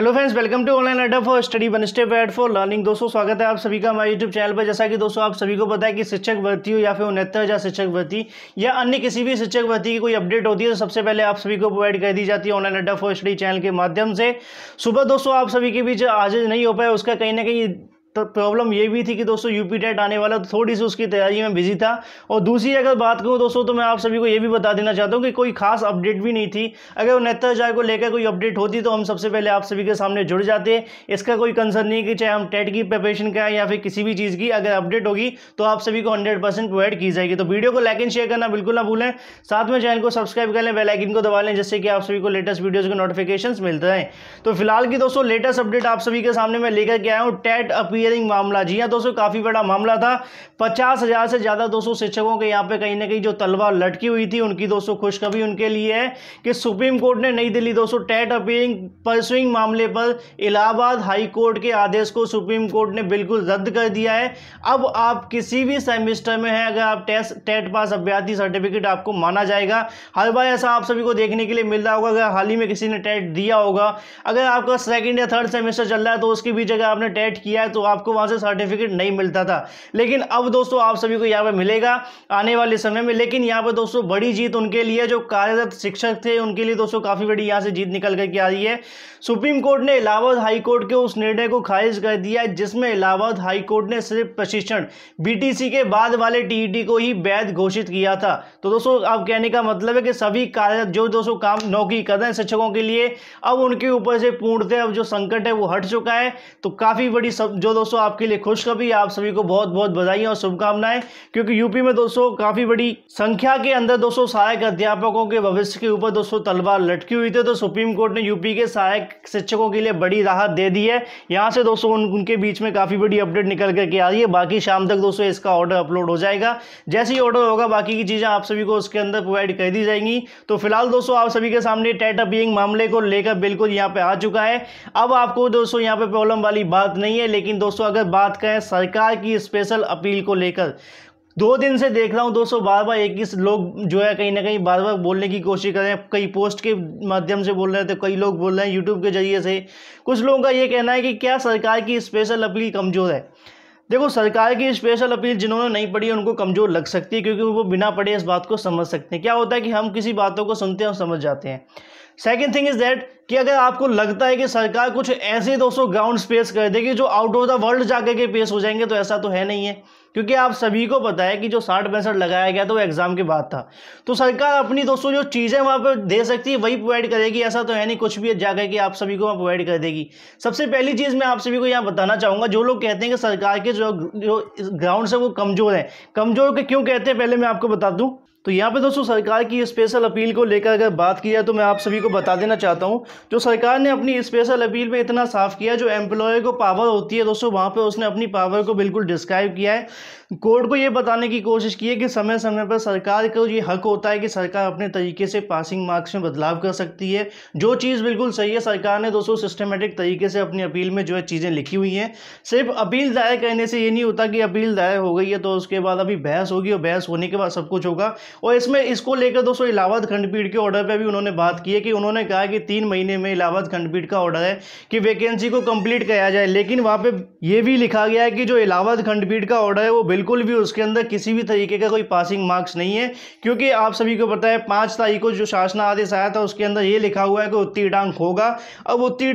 hello friends welcome to online अड्डा for study one step ahead for learning दोस्तों स्वागत है आप सभी का हमारे यूट्यूब चैनल पर जैसा कि दोस्तों आप सभी को पता है कि शिक्षक भर्ती हो या फिर उनहत्तर हज़ार शिक्षक भर्ती या अन्य किसी भी शिक्षक भर्ती की कोई अपडेट होती है तो सबसे पहले आप सभी को प्रोवाइड कर दी जाती है ऑनलाइन अड्डा फॉर स्टडी चैनल के माध्यम से सुबह दोस्तों आप सभी के बीच आज नहीं हो पाया उसका कहीं ना कहीं तो प्रॉब्लम ये भी थी कि दोस्तों यूपी टेट आने वाला तो थोड़ी सी उसकी तैयारी में बिजी था और दूसरी अगर बात करूँ दोस्तों तो मैं आप सभी को ये भी बता देना चाहता हूँ कि कोई खास अपडेट भी नहीं थी अगर उनहत्तर हज़ार को लेकर कोई अपडेट होती तो हम सबसे पहले आप सभी के सामने जुड़ जाते इसका कोई कंसर्न नहीं कि चाहे हम टेट की प्रिपरेशन का या फिर किसी भी चीज़ की अगर अपडेट होगी तो आप सभी को हंड्रेड प्रोवाइड की जाएगी तो वीडियो को लाइक एंड शेयर करना बिल्कुल ना भूलें साथ में चैनल को सब्सक्राइब कर लें बेलाइकिन को दबा लें जिससे कि आप सभी को लेटेस्ट वीडियोज़ के नोटिफिकेशन मिलते हैं तो फिलहाल की दोस्तों लेटेस्ट अपडेट आप सभी के सामने मैं लेकर के आया हूँ टेट अपील बियरिंग मामला जी हाँ दोस्तों काफ़ी बड़ा मामला था पचास हज़ार से ज़्यादा दोस्तों शिक्षकों के यहाँ पे कहीं ना कहीं जो तलवा लटकी हुई थी उनकी दोस्तों खुशखबरी उनके लिए है कि सुप्रीम कोर्ट ने नई दिल्ली दोस्तों टेट अपीयरिंग परसुइंग मामले पर इलाहाबाद हाई कोर्ट के आदेश को सुप्रीम कोर्ट ने बिल्कुल रद्द कर दिया है अब आप किसी भी सेमिस्टर में हैं अगर आप टेस्ट टेट पास अभ्यर्थी सर्टिफिकेट आपको माना जाएगा हर बार ऐसा आप सभी को देखने के लिए मिल रहा होगा अगर हाल ही में किसी ने टेट दिया होगा अगर आपका सेकेंड या थर्ड सेमेस्टर चल रहा है तो उसके बीच अगर आपने टेट किया है तो आपको वहां से सर्टिफिकेट नहीं मिलता था लेकिन अब दोस्तों आप सभी को यहाँ पर मिलेगा आने वाले समय में लेकिन यहाँ पर दोस्तों बड़ी जीत उनके लिए जो कार्यरत शिक्षक थे उनके लिए दोस्तों काफ़ी बड़ी यहाँ से जीत निकल करके आ रही है सुप्रीम कोर्ट ने इलाहाबाद हाईकोर्ट के उस निर्णय को खारिज कर दिया है जिसमें इलाहाबाद हाईकोर्ट ने सिर्फ प्रशिक्षण बीटीसी के बाद वाले टीईटी e को ही वैध घोषित किया था तो दोस्तों अब कहने का मतलब है कि सभी कार्यरत जो दोस्तों काम नौकरी कर रहे हैं शिक्षकों के लिए अब उनके ऊपर से पूर्णतः अब जो संकट है वो हट चुका है तो काफ़ी बड़ी सब जो दोस्तों आपके लिए खुशखबरी आप सभी को बहुत बहुत बधाई और शुभकामनाएं क्योंकि यूपी में दोस्तों काफ़ी बड़ी संख्या के अंदर दोस्तों सहायक अध्यापकों के भविष्य के ऊपर दोस्तों तलवार लटकी हुई थी तो सुप्रीम कोर्ट ने यूपी के सहायक शिक्षकों के लिए बड़ी राहत दे दी है यहाँ से दोस्तों उनके बीच में काफ़ी बड़ी अपडेट निकल करके आ रही है बाकी शाम तक दोस्तों इसका ऑर्डर अपलोड हो जाएगा जैसे ही ऑर्डर होगा बाकी की चीज़ें आप सभी को उसके अंदर प्रोवाइड कर दी जाएंगी तो फिलहाल दोस्तों आप सभी के सामने टेट अपीइंग मामले को लेकर बिल्कुल यहाँ पे आ चुका है अब आपको दोस्तों यहाँ पे प्रॉब्लम वाली बात नहीं है लेकिन दोस्तों अगर बात करें सरकार की स्पेशल अपील को लेकर दो दिन से देख रहा हूँ दोस्तों बार बार एक ही लोग जो है कहीं ना कहीं बार बार बोलने की कोशिश कर रहे हैं कई पोस्ट के माध्यम से बोल रहे थे कई लोग बोल रहे हैं यूट्यूब के ज़रिए से कुछ लोगों का ये कहना है कि क्या सरकार की स्पेशल अपील कमज़ोर है देखो सरकार की स्पेशल अपील जिन्होंने नहीं पढ़ी उनको कमज़ोर लग सकती है क्योंकि वो बिना पढ़े इस बात को समझ सकते हैं क्या होता है कि हम किसी बातों को सुनते हैं और समझ जाते हैं सेकेंड थिंग इज दैट कि अगर आपको लगता है कि सरकार कुछ ऐसे दोस्तों ग्राउंड स्पेस कर देगी जो आउट ऑफ द वर्ल्ड जाकर के पेश हो जाएंगे तो ऐसा तो है नहीं है क्योंकि आप सभी को पता है कि जो साठ पैंसठ लगाया गया था वो एग्ज़ाम के बाद था तो सरकार अपनी दोस्तों जो चीज़ें वहाँ पर दे सकती है वही प्रोवाइड करेगी ऐसा तो है नहीं कुछ भी जाकर के आप सभी को वहाँ प्रोवाइड कर देगी सबसे पहली चीज़ मैं आप सभी को यहाँ बताना चाहूँगा जो लोग कहते हैं कि सरकार के जो जो ग्राउंड है वो कमज़ोर हैं कमज़ोर के क्यों कहते हैं पहले मैं आपको बता दूँ तो यहाँ पे दोस्तों सरकार की स्पेशल अपील को लेकर अगर बात की जाए तो मैं आप सभी को बता देना चाहता हूँ जो सरकार ने अपनी स्पेशल अपील में इतना साफ किया जो एम्प्लॉय को पावर होती है दोस्तों वहाँ पे उसने अपनी पावर को बिल्कुल डिस्क्राइब किया है कोर्ट को यह बताने की कोशिश की है कि समय समय पर सरकार को ये हक होता है कि सरकार अपने तरीके से पासिंग मार्क्स में बदलाव कर सकती है जो चीज़ बिल्कुल सही है सरकार ने दोस्तों सिस्टमेटिक तरीके से अपनी अपील में जो है चीज़ें लिखी हुई हैं सिर्फ अपील दायर करने से ये नहीं होता कि अपील दायर हो गई है तो उसके बाद अभी बहस होगी और बहस होने के बाद सब कुछ होगा और इसमें इसको लेकर दोस्तों इलाहाबाद खंडपीठ के ऑर्डर पर भी उन्होंने बात की है कि उन्होंने कहा कि तीन महीने में इलाहाबाद खंडपीठ का ऑर्डर है कि वैकेंसी को कंप्लीट कराया जाए लेकिन वहाँ पर यह भी लिखा गया है कि जो इलाहाबाद खंडपीठ का ऑर्डर है वो बिल्कुल भी उसके अंदर किसी भी तरीके का कोई पासिंग मार्क्स नहीं है क्योंकि आप सभी को पता है पाँच तारीख को जो शासना आदेश आया था उसके अंदर ये लिखा हुआ है कि उत्ती होगा अब उत्ती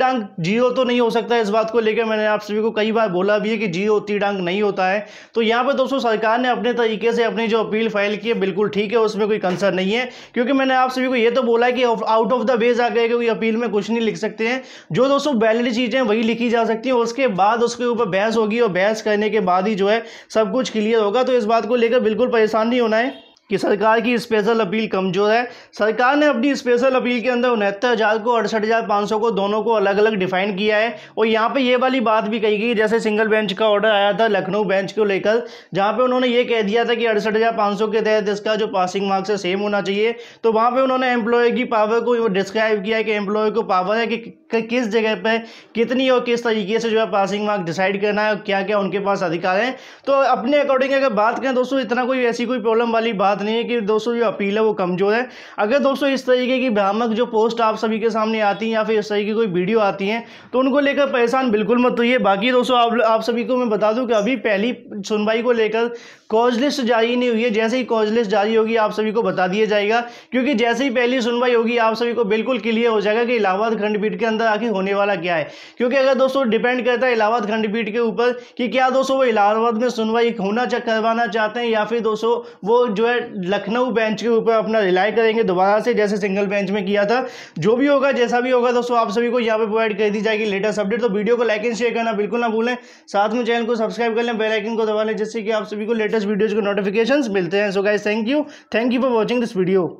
जीरो तो नहीं हो सकता इस बात को लेकर मैंने आप सभी को कई बार बोला भी है कि जीरो उत्ती नहीं होता है तो यहाँ पर दोस्तों सरकार ने अपने तरीके से अपनी जो अपील फाइल की है बिल्कुल ठीक है उसमें कोई कंसर्न नहीं है क्योंकि मैंने आप सभी को ये तो बोला है कि आउट ऑफ द बेस आ गए क्योंकि अपील में कुछ नहीं लिख सकते हैं जो दोस्तों वैलिड चीज़ें वही लिखी जा सकती हैं उसके बाद उसके ऊपर बहस होगी और बहस करने के बाद ही जो है सब कुछ क्लियर होगा तो इस बात को लेकर बिल्कुल परेशान नहीं होना है कि सरकार की स्पेशल अपील कमज़ोर है सरकार ने अपनी स्पेशल अपील के अंदर उनहत्तर हज़ार को अड़सठ हज़ार पाँच सौ को दोनों को अलग अलग डिफाइन किया है और यहाँ पे ये वाली बात भी कही गई जैसे सिंगल बेंच का ऑर्डर आया था लखनऊ बेंच को लेकर जहाँ पे उन्होंने ये कह दिया था कि अड़सठ हज़ार पाँच सौ के तहत इसका जो पासिंग मार्क्स है सेम होना चाहिए तो वहाँ पर उन्होंने एम्प्लॉय की पावर को डिस्क्राइब किया है कि एम्प्लॉय को पावर है कि कि किस जगह पे कितनी और किस तरीके से जो है पासिंग मार्क डिसाइड करना है और क्या क्या उनके पास अधिकार हैं तो अपने अकॉर्डिंग अगर बात करें दोस्तों इतना कोई ऐसी कोई प्रॉब्लम वाली बात नहीं है कि दोस्तों जो अपील है वो कमज़ोर है अगर दोस्तों इस तरीके की भ्रामक जो पोस्ट आप सभी के सामने आती हैं या फिर इस तरीके की कोई वीडियो आती हैं तो उनको लेकर परेशान बिल्कुल मत हुई बाकी दोस्तों आप आप सभी को मैं बता दूँ कि अभी पहली सुनवाई को लेकर कॉज लिस्ट जारी नहीं हुई है जैसे ही कॉज लिस्ट जारी होगी आप सभी को बता दिया जाएगा क्योंकि जैसे ही पहली सुनवाई होगी आप सभी को बिल्कुल क्लियर हो जाएगा कि इलाहाबाद खंडपीठ के अंदर अंदर आखिर होने वाला क्या है क्योंकि अगर दोस्तों डिपेंड करता है इलाहाबाद खंडपीठ के ऊपर कि क्या दोस्तों वो इलाहाबाद में सुनवाई होना चाह करवाना चाहते हैं या फिर दोस्तों वो जो है लखनऊ बेंच के ऊपर अपना रिलाई करेंगे दोबारा से जैसे सिंगल बेंच में किया था जो भी होगा जैसा भी होगा दोस्तों आप सभी को यहाँ पर प्रोवाइड कर दी जाएगी लेटेस्ट अपडेट तो वीडियो को लाइक एंड शेयर करना बिल्कुल ना भूलें साथ में चैनल को सब्सक्राइब कर लें बेलाइकन को दबा लें जिससे कि आप सभी को लेटेस्ट वीडियोज़ को नोटिफिकेशन मिलते हैं so guys thank you thank you for watching this video